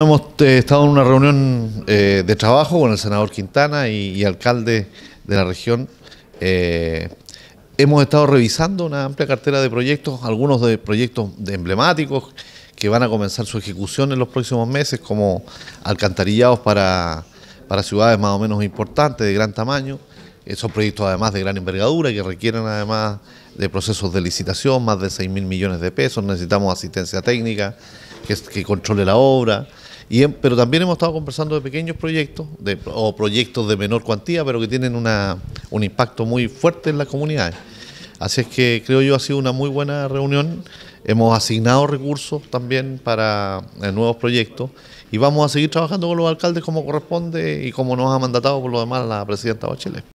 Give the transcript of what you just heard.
Hemos eh, estado en una reunión eh, de trabajo con el senador Quintana y, alcalde de la región. Eh, hemos estado revisando una amplia cartera de proyectos, algunos de proyectos emblemáticos que van a comenzar su ejecución en los próximos meses, como alcantarillados para, ciudades más o menos importantes, de gran tamaño. esos proyectos además de gran envergadura que requieren además de procesos de licitación, más de 6 mil millones de pesos. Necesitamos asistencia técnica que controle la obra pero también hemos estado conversando de pequeños proyectos de, o proyectos de menor cuantía, pero que tienen una, un impacto muy fuerte en las comunidades. Así es que creo yo ha sido una muy buena reunión. Hemos asignado recursos también para eh, nuevos proyectos y vamos a seguir trabajando con los alcaldes como corresponde y como nos ha mandatado por lo demás la presidenta Bachelet.